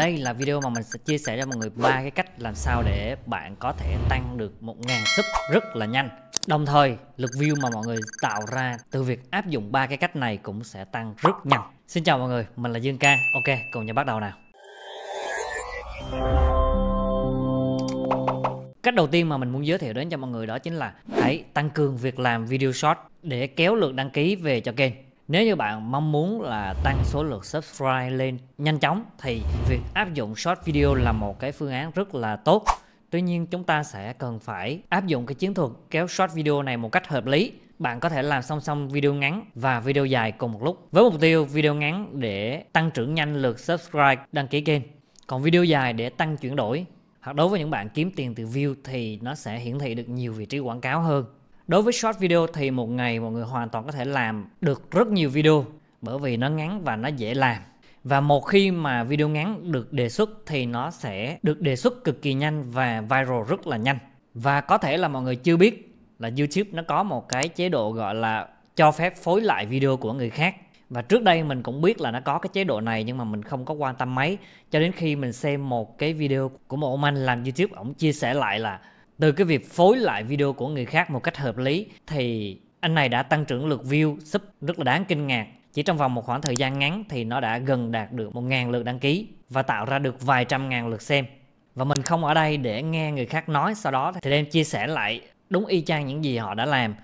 đây là video mà mình sẽ chia sẻ cho mọi người ba cái cách làm sao để bạn có thể tăng được 1.000 sub rất là nhanh Đồng thời, lượt view mà mọi người tạo ra từ việc áp dụng ba cái cách này cũng sẽ tăng rất nhanh. Xin chào mọi người, mình là Dương Ca. Ok, cùng nhau bắt đầu nào. Cách đầu tiên mà mình muốn giới thiệu đến cho mọi người đó chính là hãy tăng cường việc làm video short để kéo lượt đăng ký về cho kênh. Nếu như bạn mong muốn là tăng số lượt subscribe lên nhanh chóng thì việc áp dụng short video là một cái phương án rất là tốt. Tuy nhiên chúng ta sẽ cần phải áp dụng cái chiến thuật kéo short video này một cách hợp lý. Bạn có thể làm song song video ngắn và video dài cùng một lúc. Với mục tiêu video ngắn để tăng trưởng nhanh lượt subscribe đăng ký kênh. Còn video dài để tăng chuyển đổi. Hoặc đối với những bạn kiếm tiền từ view thì nó sẽ hiển thị được nhiều vị trí quảng cáo hơn. Đối với short video thì một ngày mọi người hoàn toàn có thể làm được rất nhiều video bởi vì nó ngắn và nó dễ làm. Và một khi mà video ngắn được đề xuất thì nó sẽ được đề xuất cực kỳ nhanh và viral rất là nhanh. Và có thể là mọi người chưa biết là YouTube nó có một cái chế độ gọi là cho phép phối lại video của người khác. Và trước đây mình cũng biết là nó có cái chế độ này nhưng mà mình không có quan tâm mấy cho đến khi mình xem một cái video của một ông anh làm YouTube ổng chia sẻ lại là từ cái việc phối lại video của người khác một cách hợp lý thì anh này đã tăng trưởng lượt view sub rất là đáng kinh ngạc chỉ trong vòng một khoảng thời gian ngắn thì nó đã gần đạt được 1.000 lượt đăng ký và tạo ra được vài trăm ngàn lượt xem và mình không ở đây để nghe người khác nói sau đó thì đem chia sẻ lại đúng y chang những gì họ đã làm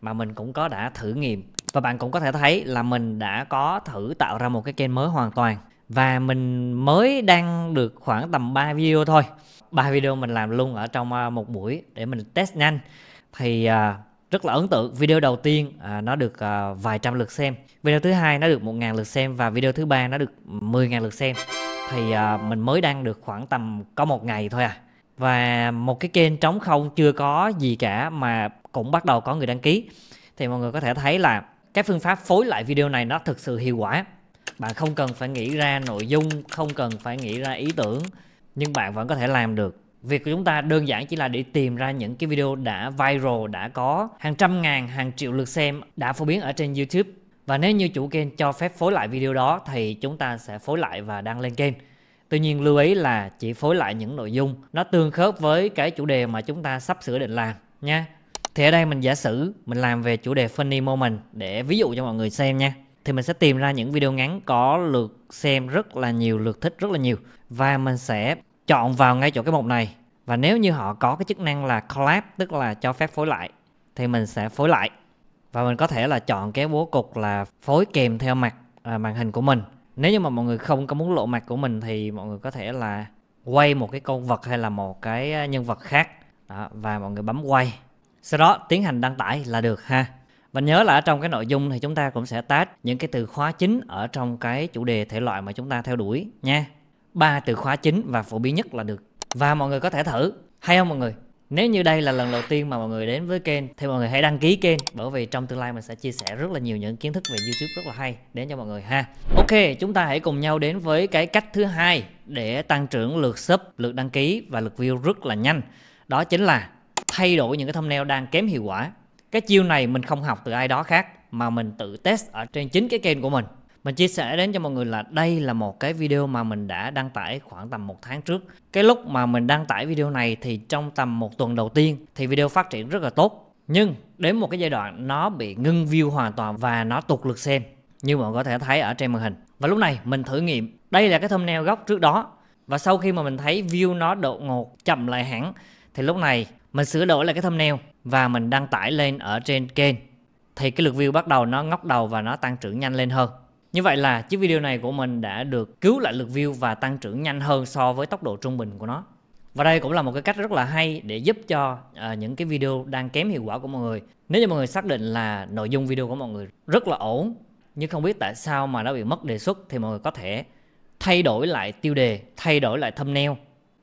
mà mình cũng có đã thử nghiệm và bạn cũng có thể thấy là mình đã có thử tạo ra một cái kênh mới hoàn toàn và mình mới đang được khoảng tầm 3 video thôi ba video mình làm luôn ở trong à, một buổi để mình test nhanh thì à, rất là ấn tượng video đầu tiên à, nó được à, vài trăm lượt xem video thứ hai nó được một ngàn lượt xem và video thứ ba nó được 10.000 lượt xem thì à, mình mới đăng được khoảng tầm có một ngày thôi à và một cái kênh trống không chưa có gì cả mà cũng bắt đầu có người đăng ký thì mọi người có thể thấy là cái phương pháp phối lại video này nó thực sự hiệu quả bạn không cần phải nghĩ ra nội dung không cần phải nghĩ ra ý tưởng nhưng bạn vẫn có thể làm được việc của chúng ta đơn giản chỉ là để tìm ra những cái video đã viral đã có hàng trăm ngàn hàng triệu lượt xem đã phổ biến ở trên youtube và nếu như chủ kênh cho phép phối lại video đó thì chúng ta sẽ phối lại và đăng lên kênh tuy nhiên lưu ý là chỉ phối lại những nội dung nó tương khớp với cái chủ đề mà chúng ta sắp sửa định làm nha thì ở đây mình giả sử mình làm về chủ đề funny moment để ví dụ cho mọi người xem nha thì mình sẽ tìm ra những video ngắn có lượt xem rất là nhiều lượt thích rất là nhiều và mình sẽ chọn vào ngay chỗ cái mục này và nếu như họ có cái chức năng là collab tức là cho phép phối lại thì mình sẽ phối lại và mình có thể là chọn cái bố cục là phối kèm theo mặt à, màn hình của mình nếu như mà mọi người không có muốn lộ mặt của mình thì mọi người có thể là quay một cái con vật hay là một cái à, nhân vật khác đó, và mọi người bấm quay sau đó tiến hành đăng tải là được ha và nhớ là ở trong cái nội dung thì chúng ta cũng sẽ tag những cái từ khóa chính ở trong cái chủ đề thể loại mà chúng ta theo đuổi nha ba từ khóa chính và phổ biến nhất là được và mọi người có thể thử hay không mọi người nếu như đây là lần đầu tiên mà mọi người đến với kênh thì mọi người hãy đăng ký kênh bởi vì trong tương lai mình sẽ chia sẻ rất là nhiều những kiến thức về YouTube rất là hay đến cho mọi người ha. Ok, chúng ta hãy cùng nhau đến với cái cách thứ hai để tăng trưởng lượt sub, lượt đăng ký và lượt view rất là nhanh. Đó chính là thay đổi những cái thumbnail đang kém hiệu quả cái chiêu này mình không học từ ai đó khác mà mình tự test ở trên chính cái kênh của mình mình chia sẻ đến cho mọi người là đây là một cái video mà mình đã đăng tải khoảng tầm một tháng trước cái lúc mà mình đăng tải video này thì trong tầm một tuần đầu tiên thì video phát triển rất là tốt nhưng đến một cái giai đoạn nó bị ngưng view hoàn toàn và nó tụt lượt xem như mọi người có thể thấy ở trên màn hình và lúc này mình thử nghiệm đây là cái thumbnail gốc trước đó và sau khi mà mình thấy view nó đột ngột chậm lại hẳn thì lúc này mình sửa đổi lại cái thumbnail và mình đăng tải lên ở trên kênh thì cái lượt view bắt đầu nó ngóc đầu và nó tăng trưởng nhanh lên hơn như vậy là chiếc video này của mình đã được cứu lại lượt view và tăng trưởng nhanh hơn so với tốc độ trung bình của nó và đây cũng là một cái cách rất là hay để giúp cho uh, những cái video đang kém hiệu quả của mọi người nếu như mọi người xác định là nội dung video của mọi người rất là ổn nhưng không biết tại sao mà nó bị mất đề xuất thì mọi người có thể thay đổi lại tiêu đề thay đổi lại thumbnail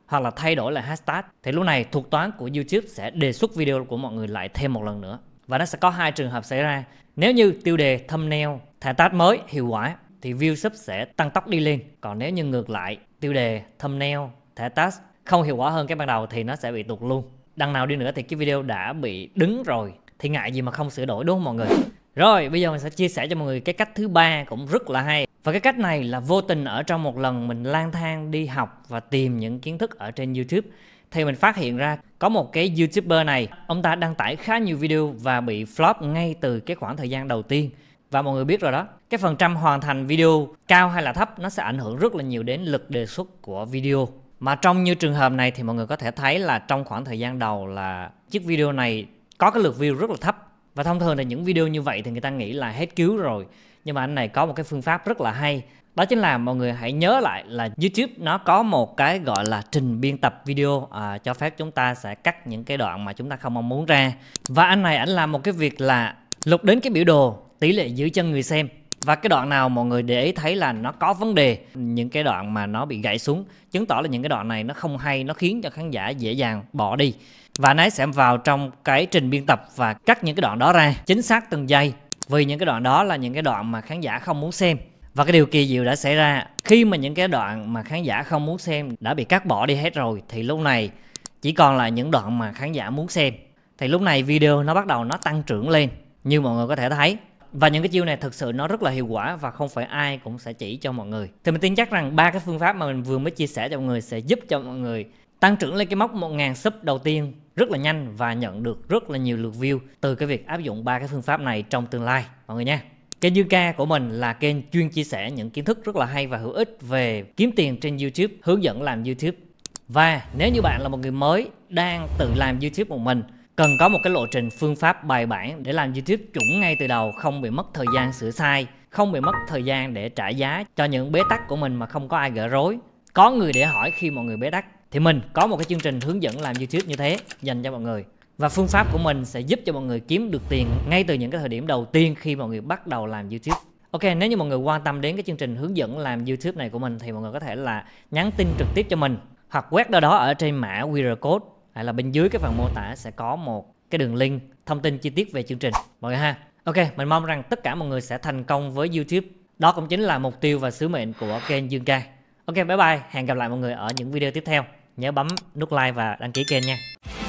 hoặc là thay đổi lại hashtag thì lúc này thuật toán của YouTube sẽ đề xuất video của mọi người lại thêm một lần nữa và nó sẽ có hai trường hợp xảy ra nếu như tiêu đề thumbnail thẻ tag mới hiệu quả thì view sub sẽ tăng tốc đi lên còn nếu như ngược lại tiêu đề thumbnail thẻ tag không hiệu quả hơn cái ban đầu thì nó sẽ bị tụt luôn đằng nào đi nữa thì cái video đã bị đứng rồi thì ngại gì mà không sửa đổi đúng không mọi người rồi bây giờ mình sẽ chia sẻ cho mọi người cái cách thứ ba cũng rất là hay và cái cách này là vô tình ở trong một lần mình lang thang đi học và tìm những kiến thức ở trên youtube thì mình phát hiện ra có một cái youtuber này ông ta đăng tải khá nhiều video và bị flop ngay từ cái khoảng thời gian đầu tiên và mọi người biết rồi đó cái phần trăm hoàn thành video cao hay là thấp nó sẽ ảnh hưởng rất là nhiều đến lực đề xuất của video mà trong như trường hợp này thì mọi người có thể thấy là trong khoảng thời gian đầu là chiếc video này có cái lượt view rất là thấp và thông thường là những video như vậy thì người ta nghĩ là hết cứu rồi nhưng mà anh này có một cái phương pháp rất là hay đó chính là mọi người hãy nhớ lại là YouTube nó có một cái gọi là trình biên tập video à, cho phép chúng ta sẽ cắt những cái đoạn mà chúng ta không mong muốn ra và anh này ảnh làm một cái việc là lục đến cái biểu đồ tỷ lệ giữ chân người xem và cái đoạn nào mọi người để ý thấy là nó có vấn đề những cái đoạn mà nó bị gãy xuống chứng tỏ là những cái đoạn này nó không hay nó khiến cho khán giả dễ dàng bỏ đi và anh ấy sẽ vào trong cái trình biên tập và cắt những cái đoạn đó ra chính xác từng giây vì những cái đoạn đó là những cái đoạn mà khán giả không muốn xem và cái điều kỳ diệu đã xảy ra khi mà những cái đoạn mà khán giả không muốn xem đã bị cắt bỏ đi hết rồi thì lúc này chỉ còn lại những đoạn mà khán giả muốn xem thì lúc này video nó bắt đầu nó tăng trưởng lên như mọi người có thể thấy và những cái chiêu này thực sự nó rất là hiệu quả và không phải ai cũng sẽ chỉ cho mọi người thì mình tin chắc rằng ba cái phương pháp mà mình vừa mới chia sẻ cho mọi người sẽ giúp cho mọi người tăng trưởng lên cái mốc 1.000 sub đầu tiên rất là nhanh và nhận được rất là nhiều lượt view từ cái việc áp dụng ba cái phương pháp này trong tương lai mọi người nha. Kênh Dương Ca của mình là kênh chuyên chia sẻ những kiến thức rất là hay và hữu ích về kiếm tiền trên YouTube, hướng dẫn làm YouTube. Và nếu như bạn là một người mới đang tự làm YouTube một mình, cần có một cái lộ trình phương pháp bài bản để làm YouTube chuẩn ngay từ đầu, không bị mất thời gian sửa sai, không bị mất thời gian để trả giá cho những bế tắc của mình mà không có ai gỡ rối. Có người để hỏi khi mọi người bế tắc thì mình có một cái chương trình hướng dẫn làm YouTube như thế dành cho mọi người và phương pháp của mình sẽ giúp cho mọi người kiếm được tiền ngay từ những cái thời điểm đầu tiên khi mọi người bắt đầu làm YouTube. Ok, nếu như mọi người quan tâm đến cái chương trình hướng dẫn làm YouTube này của mình thì mọi người có thể là nhắn tin trực tiếp cho mình hoặc quét đâu đó ở trên mã QR code hay là bên dưới cái phần mô tả sẽ có một cái đường link thông tin chi tiết về chương trình mọi người ha. Ok, mình mong rằng tất cả mọi người sẽ thành công với YouTube. Đó cũng chính là mục tiêu và sứ mệnh của kênh Dương Ca. Ok, bye bye, hẹn gặp lại mọi người ở những video tiếp theo nhớ bấm nút like và đăng ký kênh nha